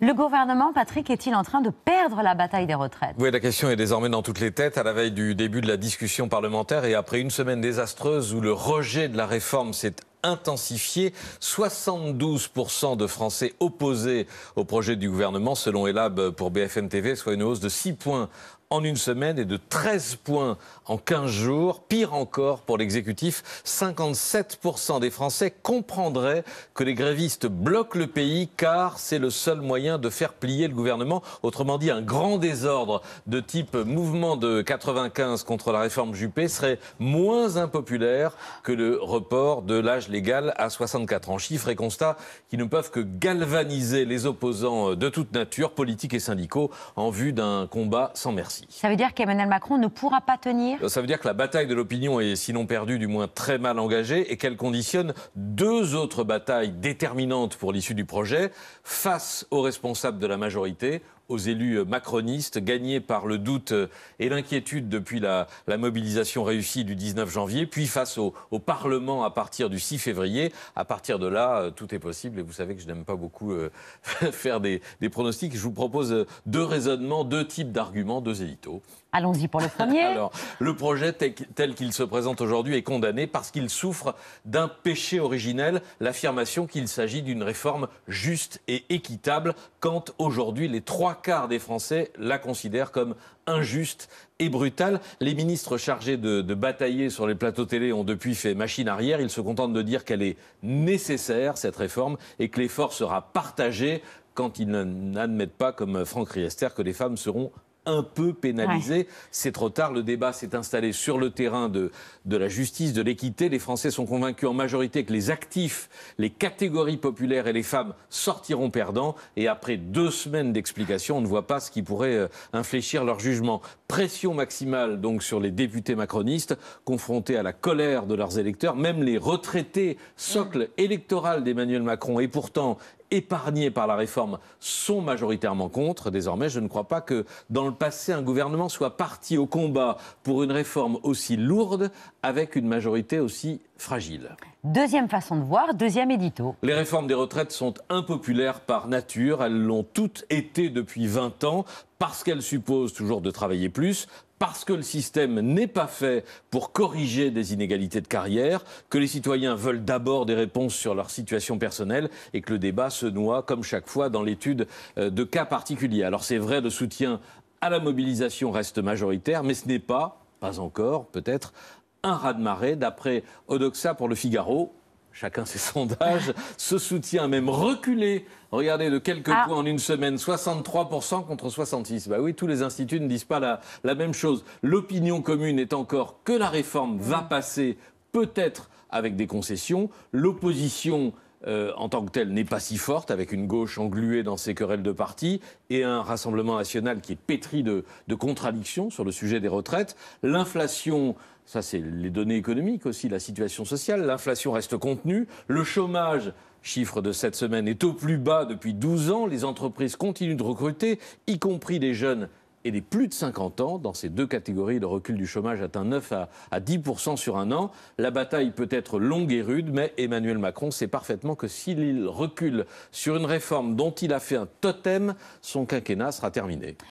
Le gouvernement, Patrick, est-il en train de perdre la bataille des retraites Oui, la question est désormais dans toutes les têtes. À la veille du début de la discussion parlementaire et après une semaine désastreuse où le rejet de la réforme s'est intensifié. 72% de Français opposés au projet du gouvernement, selon Elab pour BFM TV, soit une hausse de 6 points en une semaine et de 13 points en 15 jours. Pire encore pour l'exécutif, 57% des Français comprendraient que les grévistes bloquent le pays car c'est le seul moyen de faire plier le gouvernement. Autrement dit, un grand désordre de type mouvement de 95 contre la réforme Juppé serait moins impopulaire que le report de l'âge légal à 64 ans. Chiffres et constats qui ne peuvent que galvaniser les opposants de toute nature, politiques et syndicaux, en vue d'un combat sans merci. Ça veut dire qu'Emmanuel Macron ne pourra pas tenir euh, Ça veut dire que la bataille de l'opinion est sinon perdue, du moins très mal engagée, et qu'elle conditionne deux autres batailles déterminantes pour l'issue du projet, face aux responsables de la majorité, aux élus euh, macronistes, gagnés par le doute euh, et l'inquiétude depuis la, mobilisation réussie du 19 janvier, puis face au, Parlement à partir du 6 février. À partir de là, euh, tout est possible et vous savez que je n'aime pas beaucoup faire des, des, pronostics. Je vous propose deux raisonnements, deux types d'arguments, deux éditos. Allons-y pour le premier. Alors, le projet tel qu'il se présente aujourd'hui est condamné parce qu'il souffre d'un péché originel, l'affirmation qu'il s'agit d'une réforme juste et équitable quand aujourd'hui les trois quart des Français la considèrent comme injuste et brutale. Les ministres chargés de, de, batailler sur les plateaux télé ont depuis fait machine arrière. Ils se contentent de dire qu'elle est nécessaire, cette réforme, et que l'effort sera partagé quand ils n'admettent pas, comme Franck Riester, que les femmes seront un peu pénalisé. C'est trop tard, le débat s'est installé sur le terrain de, de la justice, de l'équité. Les Français sont convaincus en majorité que les actifs, les catégories populaires et les femmes sortiront perdants. Et après deux semaines d'explications, on ne voit pas ce qui pourrait euh, infléchir leur jugement. Pression maximale donc sur les députés macronistes, confrontés à la colère de leurs électeurs, même les retraités, socle électoral d'Emmanuel Macron. Et pourtant, épargnés par la réforme sont majoritairement contre. Désormais, je ne crois pas que dans le passé, un gouvernement soit parti au combat pour une réforme aussi lourde avec une majorité aussi fragile. Deuxième façon de voir, deuxième édito. Les réformes des retraites sont impopulaires par nature, elles l'ont toutes été depuis 20 ans, parce qu'elles supposent toujours de travailler plus, parce que le système n'est pas fait pour corriger des inégalités de carrière, que les citoyens veulent d'abord des réponses sur leur situation personnelle et que le débat se noie, comme chaque fois, dans l'étude euh, de cas particuliers. Alors c'est vrai, le soutien à la mobilisation reste majoritaire, mais ce n'est pas, pas encore peut-être, un rat de marée D'après Odoxa pour le Figaro, chacun ses sondages, ce soutien a même reculé, regardez, de quelques ah. points en une semaine, 63% contre 66%. Bah oui, tous les instituts ne disent pas la, la même chose. L'opinion commune est encore que la réforme va passer, peut-être avec des concessions. L'opposition euh, en tant que telle n'est pas si forte, avec une gauche engluée dans ses querelles de parti et un Rassemblement national qui est pétri de, contradictions sur le sujet des retraites. L'inflation ça c'est les données économiques aussi, la situation sociale, l'inflation reste contenue, le chômage, chiffre de cette semaine, est au plus bas depuis 12 ans, les entreprises continuent de recruter, y compris des jeunes et des plus de 50 ans. Dans ces deux catégories, le recul du chômage atteint 9 à, à 10 sur un an. La bataille peut être longue et rude, mais Emmanuel Macron sait parfaitement que s'il recule sur une réforme dont il a fait un totem, son quinquennat sera terminé.